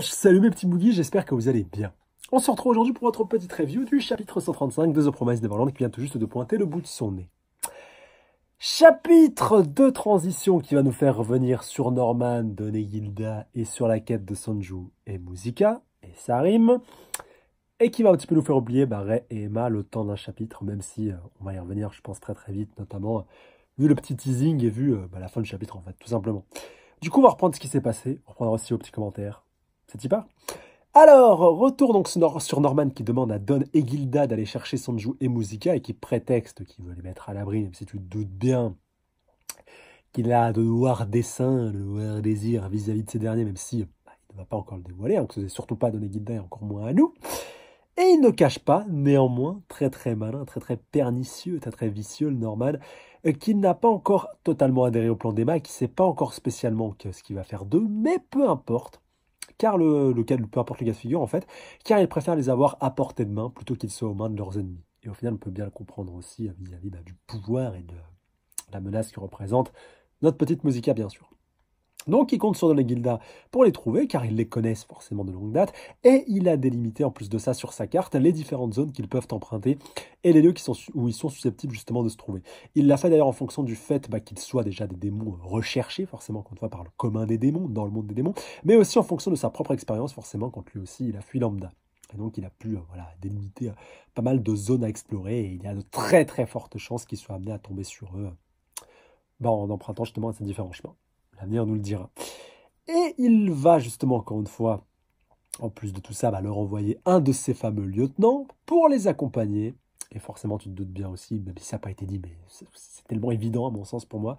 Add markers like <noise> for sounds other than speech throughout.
Salut mes petits boogies, j'espère que vous allez bien. On se retrouve aujourd'hui pour votre petite review du chapitre 135 de The Promise Neverland qui vient tout juste de pointer le bout de son nez. Chapitre de transition qui va nous faire revenir sur Norman, Donegilda et sur la quête de Sanju et Musica et Sarim. Et qui va un petit peu nous faire oublier bah, Ray et Emma le temps d'un chapitre, même si euh, on va y revenir, je pense, très très vite, notamment euh, vu le petit teasing et vu euh, bah, la fin du chapitre en fait, tout simplement. Du coup, on va reprendre ce qui s'est passé, on reprendra aussi vos petits commentaires, alors, retour donc sur Norman qui demande à Don et Gilda d'aller chercher Sanju et Musica et qui prétexte qu'il veut les mettre à l'abri, même si tu te doutes bien qu'il a de noirs desseins, de noirs désirs vis-à-vis de ces derniers, même si bah, il ne va pas encore le dévoiler, donc hein, que ce n'est surtout pas Don et Gilda et encore moins à nous. Et il ne cache pas, néanmoins, très très malin, très très pernicieux, très très vicieux le Norman, euh, qui n'a pas encore totalement adhéré au plan d'Emma, qui ne sait pas encore spécialement ce qu'il va faire d'eux, mais peu importe car le, le cas, peu importe le cas de figure en fait, car ils préfèrent les avoir à portée de main plutôt qu'ils soient aux mains de leurs ennemis. Et au final, on peut bien le comprendre aussi vis-à-vis bah, du pouvoir et de la menace que représente notre petite Musica, bien sûr. Donc il compte sur les Guilda pour les trouver, car ils les connaissent forcément de longue date, et il a délimité en plus de ça sur sa carte les différentes zones qu'ils peuvent emprunter et les lieux qui sont, où ils sont susceptibles justement de se trouver. Il l'a fait d'ailleurs en fonction du fait bah, qu'ils soient déjà des démons recherchés, forcément qu'on voit par le commun des démons, dans le monde des démons, mais aussi en fonction de sa propre expérience, forcément quand lui aussi il a fui lambda. Et donc il a pu euh, voilà, délimiter euh, pas mal de zones à explorer, et il y a de très très fortes chances qu'il soit amené à tomber sur eux bah, en empruntant justement ces différents chemins. L'avenir nous le dira. Et il va justement, encore une fois, en plus de tout ça, va bah, leur envoyer un de ses fameux lieutenants pour les accompagner. Et forcément, tu te doutes bien aussi, bah, même si ça n'a pas été dit, mais c'est tellement évident à mon sens pour moi,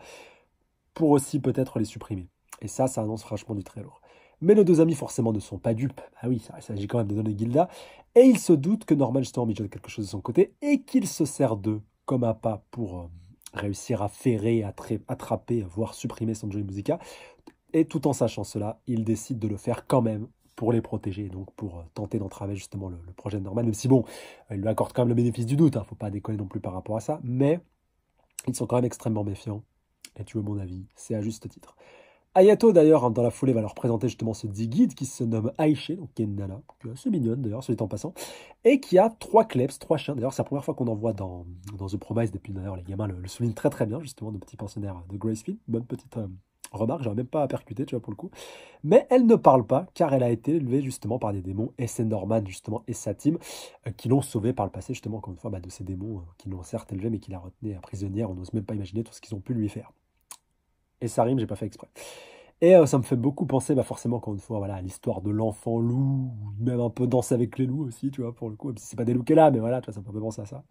pour aussi peut-être les supprimer. Et ça, ça annonce franchement du très lourd. Mais nos deux amis, forcément, ne sont pas dupes. Ah oui, il s'agit quand même de donner Gilda. Et ils se doutent que Norman Storm y quelque chose de son côté et qu'il se sert d'eux comme un pas pour euh, réussir à ferrer, à attraper, voire supprimer son Joy Musica. Et tout en sachant cela, il décide de le faire quand même pour les protéger, donc pour euh, tenter d'entraver justement le, projet de Norman, même si bon, il lui accorde quand même le bénéfice du doute, il hein, ne faut pas déconner non plus par rapport à ça, mais ils sont quand même extrêmement méfiants, et tu veux mon avis, c'est à juste titre. Ayato, d'ailleurs, hein, dans la foulée, va leur présenter justement ce dit guide qui se nomme Aishé donc qui est qui est mignonne d'ailleurs, celui en passant, et qui a trois kleps, trois chiens. D'ailleurs, c'est la première fois qu'on en voit dans, dans The Promise, depuis d'ailleurs, les gamins le, soulignent très très bien, justement, nos petits pensionnaires de Gracefield. Bonne petite euh, remarque, j'aurais même pas à percuter, tu vois, pour le coup. Mais elle ne parle pas, car elle a été élevée justement par des démons, et c'est Norman, justement, et sa team, euh, qui l'ont sauvée par le passé, justement, encore une fois, bah, de ces démons euh, qui l'ont certes élevée, mais qui la retenaient prisonnière. On n'ose même pas imaginer tout ce qu'ils ont pu lui faire. Et ça rime, j'ai pas fait exprès. Et euh, ça me fait beaucoup penser, bah forcément, quand une fois, voilà, à l'histoire de l'enfant loup, même un peu danser avec les loups aussi, tu vois, pour le coup, même si c'est pas des loups qu'elle a, mais voilà, tu ça me fait penser à ça.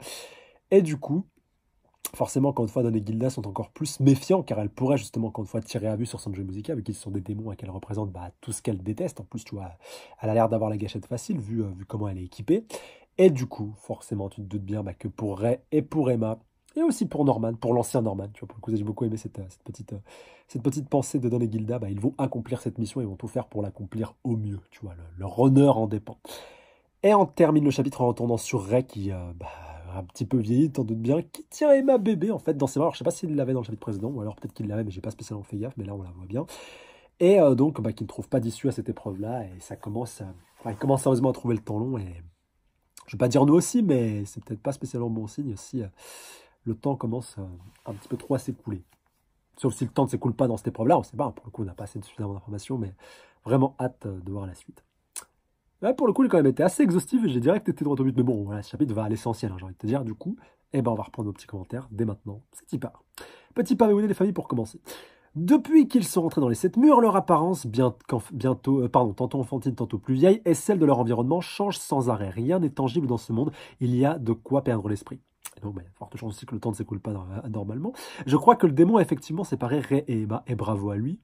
Et du coup, forcément, quand une fois, Don et Gilda sont encore plus méfiants, car elle pourrait justement, quand une fois, tirer à vue sur son jeu musical, vu qu'ils sont des démons et qu'elle représente bah, tout ce qu'elle déteste. En plus, tu vois, elle a l'air d'avoir la gâchette facile, vu, euh, vu comment elle est équipée. Et du coup, forcément, tu te doutes bien bah, que pour Ray et pour Emma, et aussi pour Norman, pour l'ancien Norman. Tu vois, pour le coup, j'ai beaucoup aimé cette, euh, petite, euh, cette petite pensée de Don et Gilda. Bah, ils vont accomplir cette mission, ils vont tout faire pour l'accomplir au mieux. Tu vois, leur honneur en dépend. Et on termine le chapitre en retournant sur Ray qui, euh, bah, un petit peu vieilli, t'en doute bien, qui tient Emma bébé en fait dans ses mains. Alors je sais pas s'il l'avait dans le chapitre précédent, ou alors peut-être qu'il l'avait, mais j'ai pas spécialement fait gaffe, mais là on la voit bien. Et donc bah, qui ne trouve pas d'issue à cette épreuve-là, et ça commence, à... commence sérieusement à trouver le temps long, et je vais pas dire nous aussi, mais c'est peut-être pas spécialement bon signe aussi le temps commence un petit peu trop à s'écouler. Sauf si le temps ne s'écoule pas dans cette épreuve-là, on ne sait pas. Hein, pour le coup, on n'a pas assez de suffisamment d'informations, mais vraiment hâte euh, de voir la suite. Là, pour le coup, il a quand même été assez exhaustif j'ai direct été droit au but. Mais bon, voilà, ce chapitre va à l'essentiel, hein, j'ai envie de te dire. Du coup, eh ben, on va reprendre nos petits commentaires dès maintenant. C'est y part. Petit pavé les familles pour commencer. Depuis qu'ils sont rentrés dans les sept murs, leur apparence, bientôt, euh, pardon, tantôt enfantine, tantôt plus vieille, et celle de leur environnement change sans arrêt. Rien n'est tangible dans ce monde. Il y a de quoi perdre l'esprit a bah, ben, forte chance aussi que le temps ne s'écoule pas euh, normalement. Je crois que le démon a effectivement séparé Ré et Emma, et bravo à lui.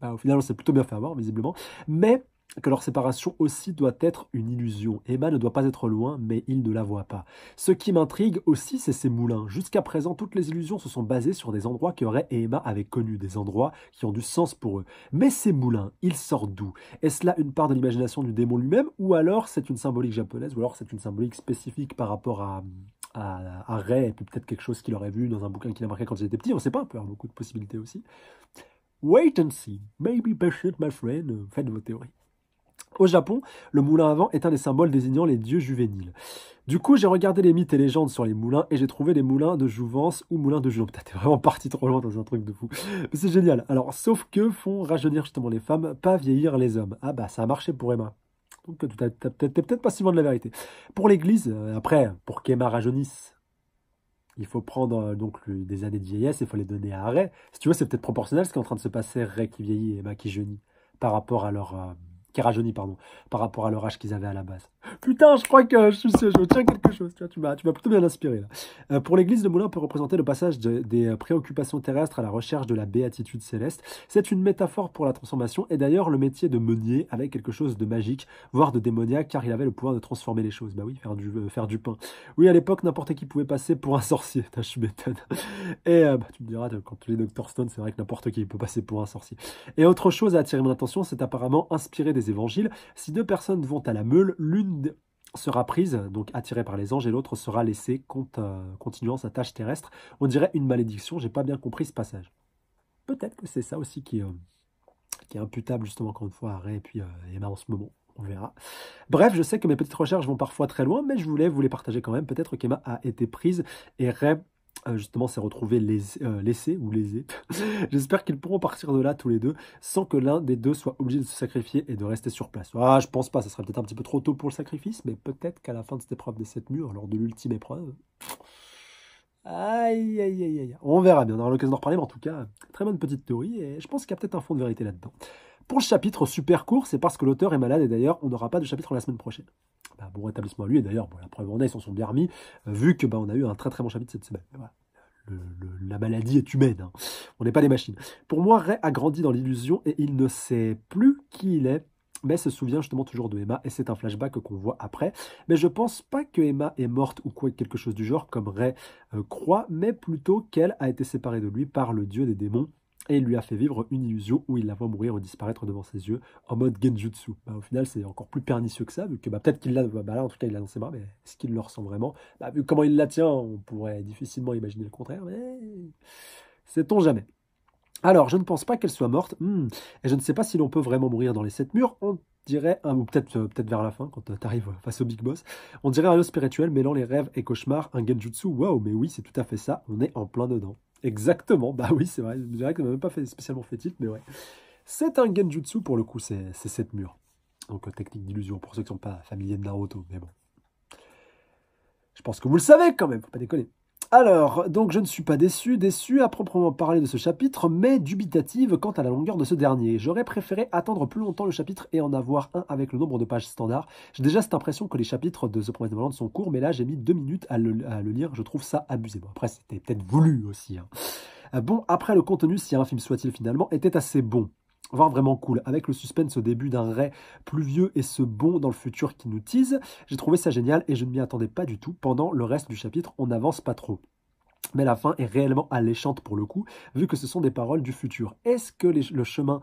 Bah, au final, on s'est plutôt bien fait avoir, visiblement. Mais que leur séparation aussi doit être une illusion. Emma ne doit pas être loin, mais il ne la voit pas. Ce qui m'intrigue aussi, c'est ces moulins. Jusqu'à présent, toutes les illusions se sont basées sur des endroits que Ray et Emma avaient connus, des endroits qui ont du sens pour eux. Mais ces moulins, ils sortent d'où Est-ce là une part de l'imagination du démon lui-même, ou alors c'est une symbolique japonaise, ou alors c'est une symbolique spécifique par rapport à, à, Ray, et puis peut-être quelque chose qu'il aurait vu dans un bouquin qu'il a marqué quand il était petit, on sait pas, on peut avoir beaucoup de possibilités aussi. Wait and see, maybe patient my friend, faites vos théories. Au Japon, le moulin à vent est un des symboles désignant les dieux juvéniles. Du coup, j'ai regardé les mythes et légendes sur les moulins et j'ai trouvé les moulins de Jouvence ou moulins de peut Putain, <laughs> t'es vraiment parti trop loin dans un truc de fou. Mais c'est génial. Alors, sauf que font rajeunir justement les femmes, pas vieillir les hommes. Ah bah, ça a marché pour Emma. Donc t'es peut-être pas si loin de la vérité. Pour l'Église, euh, après, pour qu'Emma rajeunisse, il faut prendre euh, donc des années de vieillesse et il faut les donner à Arrêt. Si tu veux, c'est peut-être proportionnel ce qui est en train de se passer, Ray qui vieillit et Emma qui jeunit, par rapport à leur... qui euh, rajeunit, pardon, par rapport à leur âge qu'ils avaient à la base. Putain, je crois que je, tiens quelque chose. Tu, m'as, tu plutôt bien inspiré. Là. Euh, pour l'église, de moulin peut représenter le passage des euh, préoccupations terrestres à la recherche de la béatitude céleste. C'est une métaphore pour la transformation. Et d'ailleurs, le métier de meunier avec quelque chose de magique, voire de démoniaque, car il avait le pouvoir de transformer les choses. Bah oui, faire du, euh, faire du pain. Oui, à l'époque, n'importe qui pouvait passer pour un sorcier. T'as, je m'étonne. Et bah, tu me diras, quand tu lis Dr. Stone, c'est vrai que n'importe qui peut passer pour un sorcier. Et autre chose à attirer mon attention, c'est apparemment inspiré des évangiles. Si deux personnes vont à la meule, l'une sera prise, donc attirée par les anges, et l'autre sera laissée compte, euh, continuant sa tâche terrestre. On dirait une malédiction, j'ai pas bien compris ce passage. Peut-être que c'est ça aussi qui, euh, qui, est imputable justement encore une fois à Ray et puis euh, Emma en ce moment. On verra. Bref, je sais que mes petites recherches vont parfois très loin, mais je voulais vous les partager quand même. Peut-être qu'Emma a été prise et Ray euh, justement s'est retrouvé les euh, laissé ou lésé. <laughs> J'espère qu'ils pourront partir de là tous les deux sans que l'un des deux soit obligé de se sacrifier et de rester sur place. Ah, je pense pas, ça serait peut-être un petit peu trop tôt pour le sacrifice, mais peut-être qu'à la fin de cette épreuve des sept murs, lors de l'ultime épreuve. Aïe, aïe, aïe, aïe. On verra bien, on aura l'occasion d'en reparler, mais en tout cas, très bonne petite théorie et je pense qu'il y a peut-être un fond de vérité là-dedans. Pour le chapitre super court, c'est parce que l'auteur est malade et d'ailleurs, on n'aura pas de chapitre la semaine prochaine. Bah, bon rétablissement à lui. Et d'ailleurs, la preuve en est, ils s'en sont bien remis, euh, vu que bah, on a eu un très très bon chapitre cette semaine. la maladie est humaine, hein. on n'est pas des machines. Pour moi, Ray a grandi dans l'illusion et il ne sait plus qui il est, mais se souvient justement toujours de Emma, et c'est un flashback qu'on voit après. Mais je pense pas que Emma est morte ou quoi, quelque chose du genre, comme Ray euh, croit, mais plutôt qu'elle a été séparée de lui par le dieu des démons et lui a fait vivre une illusion où il la voit mourir ou disparaître devant ses yeux en mode genjutsu. Bah, au final, c'est encore plus pernicieux que ça, vu que bah, peut-être qu'il l'a, bah, bah là en tout cas il l'a dans mais est-ce qu'il le ressent vraiment bah, Vu comment il la tient, on pourrait difficilement imaginer le contraire, mais sait-on jamais. Alors, je ne pense pas qu'elle soit morte, hmm. et je ne sais pas si l'on peut vraiment mourir dans les sept murs. On dirait, un, ou peut-être euh, peut vers la fin, quand euh, tu arrives face au Big Boss, on dirait un lieu spirituel mêlant les rêves et cauchemars, un genjutsu, waouh, mais oui, c'est tout à fait ça, on est en plein dedans. Exactement, bah oui, c'est vrai, je dirais que ça même pas fait spécialement fait mais ouais. C'est un genjutsu pour le coup, c'est cette murs. Donc euh, technique d'illusion pour ceux qui sont pas familiers de Naruto, mais bon. Je pense que vous le savez quand même, faut pas déconner. Alors, donc je ne suis pas déçu, déçu à proprement parler de ce chapitre, mais dubitative quant à la longueur de ce dernier. J'aurais préféré attendre plus longtemps le chapitre et en avoir un avec le nombre de pages standard. J'ai déjà cette impression que les chapitres de The Promised Neverland sont courts, mais là j'ai mis deux minutes à le, lire, je trouve ça abusé. Bon, après c'était peut-être voulu aussi. Hein. Euh, bon, après le contenu, si un film soit-il finalement, était assez bon. Voir vraiment cool. Avec le suspense au début d'un ray pluvieux et ce bon dans le futur qui nous tease, j'ai trouvé ça génial et je ne m'y attendais pas du tout. Pendant le reste du chapitre, on n'avance pas trop. Mais la fin est réellement alléchante pour le coup, vu que ce sont des paroles du futur. Est-ce que le chemin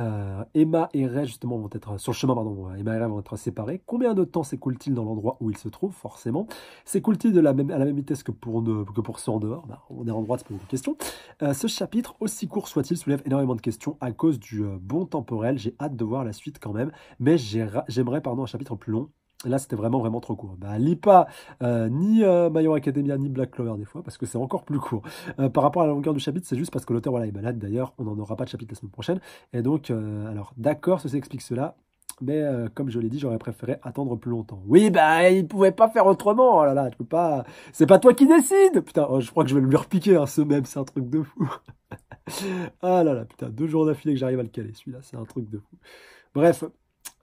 euh, Emma et Ray justement vont être sur le chemin pardon euh, Emma et vont être séparés Combien de temps s'écoule-t-il dans l'endroit où ils se trouvent Forcément, s'écoule-t-il de la même à la même vitesse que pour ceux en dehors bah, On est en droit de se poser des questions. Euh, ce chapitre, aussi court soit-il, soulève énormément de questions à cause du bon temporel. J'ai hâte de voir la suite quand même, mais j'aimerais pardon un chapitre plus long là, c'était vraiment, vraiment trop court. Bah, l'IPA, pas euh, ni euh, Academia, ni Black Clover, des fois, parce que c'est encore plus court. Euh, par rapport à la longueur du chapitre, c'est juste parce que l'auteur, voilà, est malade. D'ailleurs, on n'en aura pas de chapitre la semaine prochaine. Et donc, euh, alors, d'accord, ça s'explique cela. Mais comme je l'ai dit, j'aurais préféré attendre plus longtemps. Oui, bah, il pouvait pas faire autrement. Oh là là, tu peux pas. C'est pas toi qui décide. Putain, oh, je crois que je vais lui repiquer hein, ce même. C'est un truc de fou. <laughs> ah là là, putain, deux jours d'affilée que j'arrive à le caler. Celui-là, c'est un truc de fou. Bref,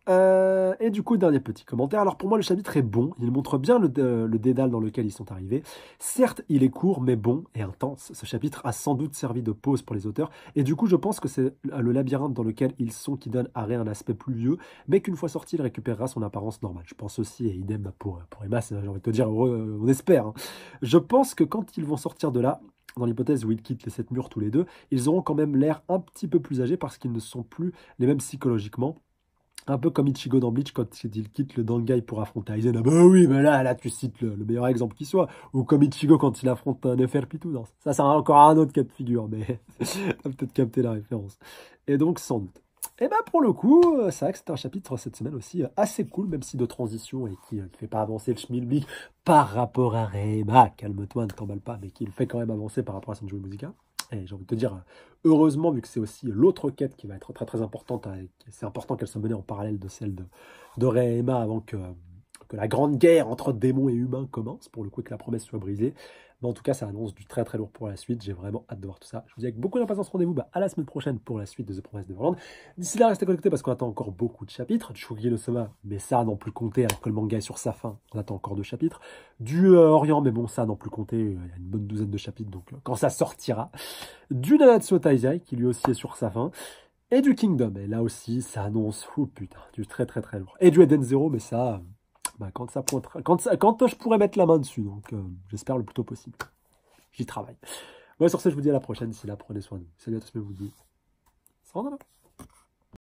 euh, et du coup, dernier petit commentaire. Alors pour moi, le chapitre est bon. Il montre bien euh, le, dédale dans lequel ils sont arrivés. Certes, il est court, mais bon et intense. Ce chapitre a sans doute servi de pause pour les auteurs. Et du coup, je pense que c'est le labyrinthe dans lequel ils sont qui donne à Ré un aspect plus vieux mais qu'une fois sorti, il récupérera son apparence normale. Je pense aussi, et idem pour, pour Emma, j'ai envie de te dire, on espère. Hein. Je pense que quand ils vont sortir de là, dans l'hypothèse où ils quittent les sept murs tous les deux, ils auront quand même l'air un petit peu plus âgés parce qu'ils ne sont plus les mêmes psychologiquement un peu comme Ichigo dans Bleach quand il quitte le Dangai pour affronter Aizen. Ah bah oui, mais là, là, tu cites le, meilleur exemple qui soit. Ou comme Ichigo quand il affronte un frp pitou dans. ça, c'est encore un autre cas de figure, mais <laughs> peut-être capter la référence. Et donc, sans doute. Et bah pour le coup, euh, c'est vrai que c'est un chapitre cette semaine aussi euh, assez cool, même si de transition et qui ne euh, fait pas avancer le schmilblick par rapport à Reima. Calme-toi, ne t'emballe pas, mais qui le fait quand même avancer par rapport à son jouet musical. Et j'ai envie de te dire, heureusement, vu que c'est aussi l'autre quête qui va être très très importante, hein, c'est important qu'elle soit menée en parallèle de celle de, de et Emma avant que, que la grande guerre entre démons et humains commence, pour le coup, que la promesse soit brisée. Mais en tout cas, ça annonce du très très lourd pour la suite. J'ai vraiment hâte de voir tout ça. Je vous dis avec beaucoup d'impatience rendez-vous bah, à la semaine prochaine pour la suite de The Promise Neverland. D'ici là, restez connectés parce qu'on attend encore beaucoup de chapitres. Du no Soma, mais ça n'en plus compter alors que le manga est sur sa fin. On attend encore deux chapitres. Du euh, Orient, mais bon, ça n'en plus compter. Euh, il y a une bonne douzaine de chapitres, donc euh, quand ça sortira. Du Nanatsu Taizai, qui lui aussi est sur sa fin et du Kingdom. Et là aussi, ça annonce, oh putain, du très très très lourd. Et du Eden Zero, mais ça, bah, quand ça quand, quand je pourrais mettre la main dessus. Donc, euh, j'espère le plus tôt possible. J'y travaille. Ouais, sur ce, je vous dis à la prochaine. Si là, prenez soin de vous. Salut à tous, mes vous dis. Ça